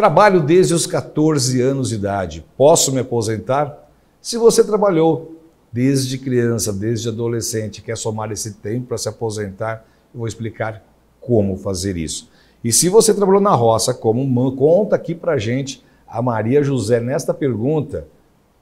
Trabalho desde os 14 anos de idade. Posso me aposentar? Se você trabalhou desde criança, desde adolescente, quer somar esse tempo para se aposentar, eu vou explicar como fazer isso. E se você trabalhou na roça, como conta aqui para gente a Maria José nesta pergunta,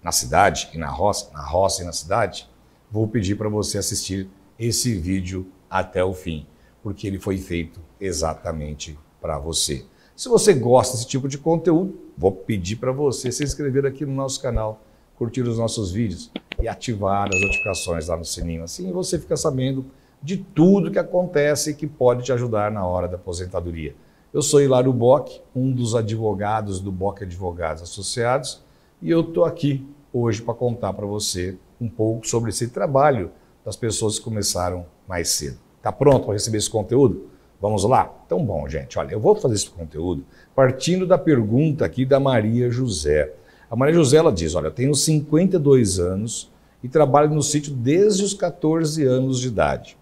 na cidade e na roça, na roça e na cidade, vou pedir para você assistir esse vídeo até o fim, porque ele foi feito exatamente para você. Se você gosta desse tipo de conteúdo, vou pedir para você se inscrever aqui no nosso canal, curtir os nossos vídeos e ativar as notificações lá no sininho. Assim você fica sabendo de tudo que acontece e que pode te ajudar na hora da aposentadoria. Eu sou Hilário Bock, um dos advogados do Bock Advogados Associados, e eu estou aqui hoje para contar para você um pouco sobre esse trabalho das pessoas que começaram mais cedo. Está pronto para receber esse conteúdo? Vamos lá? Então, bom, gente, olha, eu vou fazer esse conteúdo partindo da pergunta aqui da Maria José. A Maria José ela diz: Olha, eu tenho 52 anos e trabalho no sítio desde os 14 anos de idade.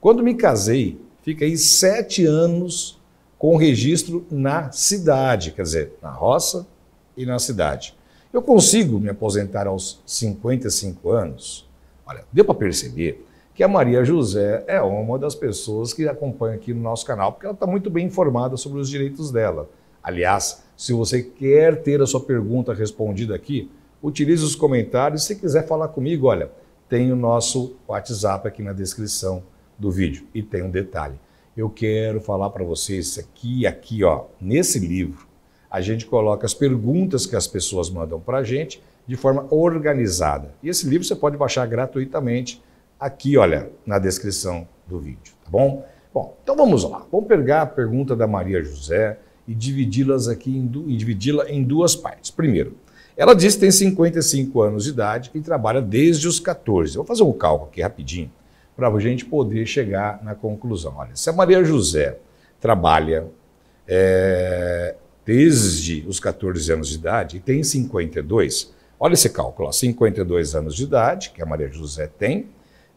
Quando me casei, fiquei sete anos com registro na cidade, quer dizer, na roça e na cidade. Eu consigo me aposentar aos 55 anos? Olha, deu para perceber que a Maria José é uma das pessoas que acompanha aqui no nosso canal, porque ela está muito bem informada sobre os direitos dela. Aliás, se você quer ter a sua pergunta respondida aqui, utilize os comentários. Se quiser falar comigo, olha, tem o nosso WhatsApp aqui na descrição do vídeo. E tem um detalhe: eu quero falar para vocês aqui, aqui, ó, nesse livro, a gente coloca as perguntas que as pessoas mandam para a gente de forma organizada. E esse livro você pode baixar gratuitamente aqui, olha, na descrição do vídeo, tá bom? Bom, então vamos lá. Vamos pegar a pergunta da Maria José e dividi-las aqui em, dividi-la em duas partes. Primeiro, ela diz que tem 55 anos de idade e trabalha desde os 14. Vou fazer um cálculo aqui rapidinho para a gente poder chegar na conclusão. Olha, se a Maria José trabalha é, desde os 14 anos de idade e tem 52, olha esse cálculo, ó, 52 anos de idade que a Maria José tem,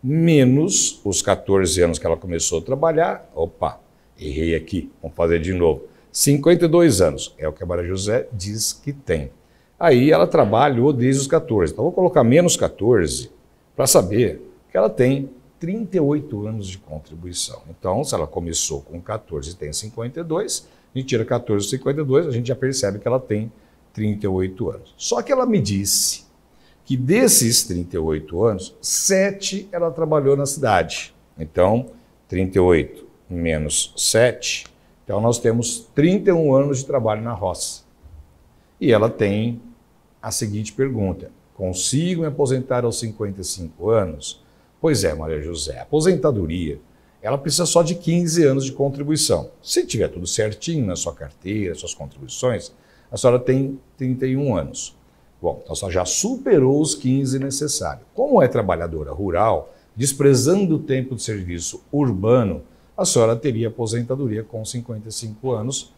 menos os 14 anos que ela começou a trabalhar. Opa, errei aqui, vamos fazer de novo. 52 anos, é o que a Maria José diz que tem. Aí ela trabalhou desde os 14. Então vou colocar menos 14 para saber que ela tem 38 anos de contribuição. Então, se ela começou com 14 e tem 52, a gente tira 14 e 52, a gente já percebe que ela tem 38 anos. Só que ela me disse que desses 38 anos, 7 ela trabalhou na cidade. Então, 38 menos 7, então nós temos 31 anos de trabalho na roça. E ela tem a seguinte pergunta: Consigo me aposentar aos 55 anos? Pois é, Maria José, aposentadoria ela precisa só de 15 anos de contribuição. Se tiver tudo certinho na sua carteira, suas contribuições, a senhora tem 31 anos. Bom, então só já superou os 15 necessários. Como é trabalhadora rural, desprezando o tempo de serviço urbano, a senhora teria aposentadoria com 55 anos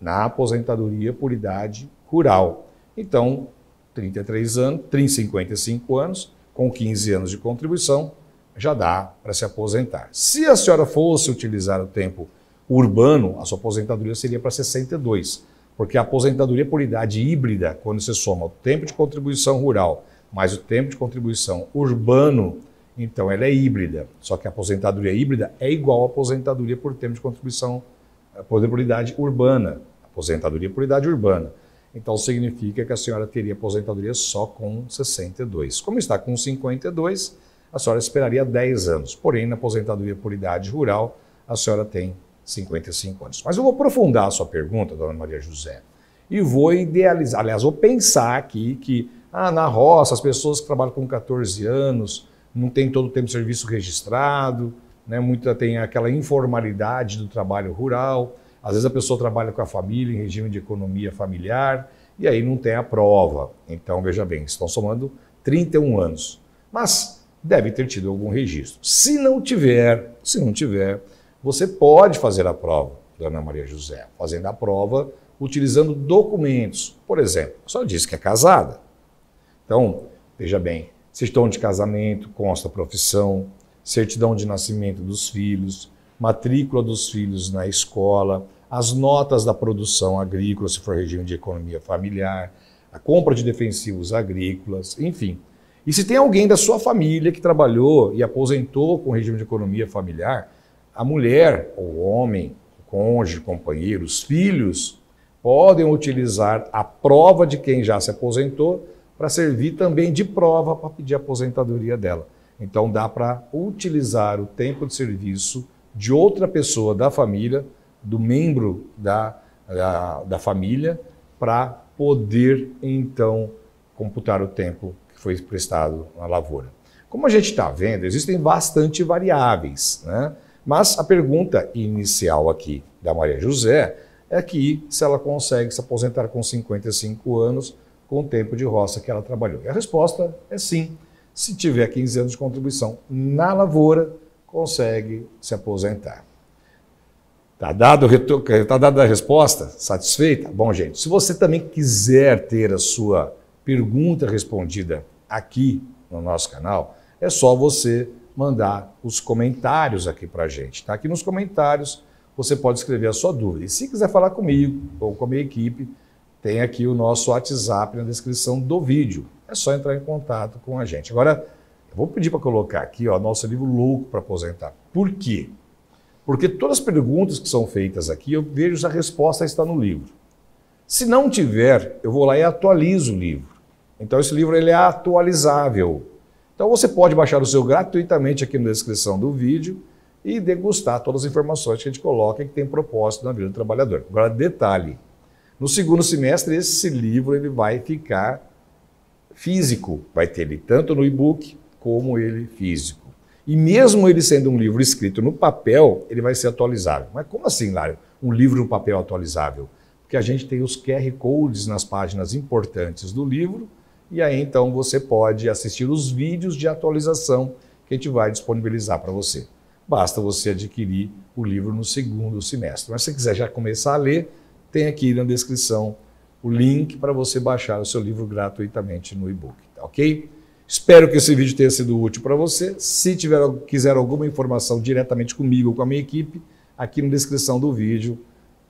na aposentadoria por idade rural. Então, 33 anos, 55 anos, com 15 anos de contribuição, já dá para se aposentar. Se a senhora fosse utilizar o tempo urbano, a sua aposentadoria seria para 62. Porque a aposentadoria é por idade híbrida, quando você soma o tempo de contribuição rural mais o tempo de contribuição urbano, então ela é híbrida. Só que a aposentadoria híbrida é igual à aposentadoria por tempo de contribuição eh, por idade urbana. Aposentadoria por idade urbana. Então significa que a senhora teria aposentadoria só com 62. Como está com 52, a senhora esperaria 10 anos. Porém, na aposentadoria por idade rural, a senhora tem 55 anos. Mas eu vou aprofundar a sua pergunta, dona Maria José, e vou idealizar, aliás, vou pensar aqui que ah, na roça as pessoas que trabalham com 14 anos não tem todo o tempo de serviço registrado, né? muita tem aquela informalidade do trabalho rural, às vezes a pessoa trabalha com a família em regime de economia familiar e aí não tem a prova. Então, veja bem, estão somando 31 anos. Mas deve ter tido algum registro. Se não tiver, se não tiver, você pode fazer a prova, Dona Maria José, fazendo a prova utilizando documentos. Por exemplo, só diz que é casada. Então, veja bem, certidão de casamento, consta profissão, certidão de nascimento dos filhos, matrícula dos filhos na escola, as notas da produção agrícola, se for regime de economia familiar, a compra de defensivos agrícolas, enfim. E se tem alguém da sua família que trabalhou e aposentou com regime de economia familiar, a mulher, o homem, o cônjuge, companheiro, os filhos podem utilizar a prova de quem já se aposentou para servir também de prova para pedir a aposentadoria dela. Então dá para utilizar o tempo de serviço de outra pessoa da família, do membro da, da, da família, para poder então computar o tempo que foi prestado na lavoura. Como a gente está vendo, existem bastante variáveis, né? Mas a pergunta inicial aqui da Maria José é que se ela consegue se aposentar com 55 anos com o tempo de roça que ela trabalhou. E a resposta é sim. Se tiver 15 anos de contribuição na lavoura, consegue se aposentar. Tá dado, tá dado a resposta? Satisfeita? Bom, gente, se você também quiser ter a sua pergunta respondida aqui no nosso canal, é só você mandar os comentários aqui para a gente. Tá? Aqui nos comentários você pode escrever a sua dúvida. E se quiser falar comigo ou com a minha equipe, tem aqui o nosso WhatsApp na descrição do vídeo. É só entrar em contato com a gente. Agora, eu vou pedir para colocar aqui o nosso livro Louco para Aposentar. Por quê? Porque todas as perguntas que são feitas aqui, eu vejo se a resposta está no livro. Se não tiver, eu vou lá e atualizo o livro. Então, esse livro ele é atualizável. Então você pode baixar o seu gratuitamente aqui na descrição do vídeo e degustar todas as informações que a gente coloca e que tem propósito na vida do trabalhador. Agora, detalhe, no segundo semestre esse livro ele vai ficar físico, vai ter ele tanto no e-book como ele físico. E mesmo ele sendo um livro escrito no papel, ele vai ser atualizável. Mas como assim, Lário? Um livro no papel atualizável? Porque a gente tem os QR Codes nas páginas importantes do livro e aí então você pode assistir os vídeos de atualização que a gente vai disponibilizar para você. Basta você adquirir o livro no segundo semestre. Mas se quiser já começar a ler, tem aqui na descrição o link para você baixar o seu livro gratuitamente no e-book, tá ok? Espero que esse vídeo tenha sido útil para você. Se tiver, quiser alguma informação diretamente comigo ou com a minha equipe, aqui na descrição do vídeo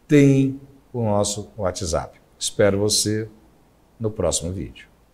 tem o nosso WhatsApp. Espero você no próximo vídeo.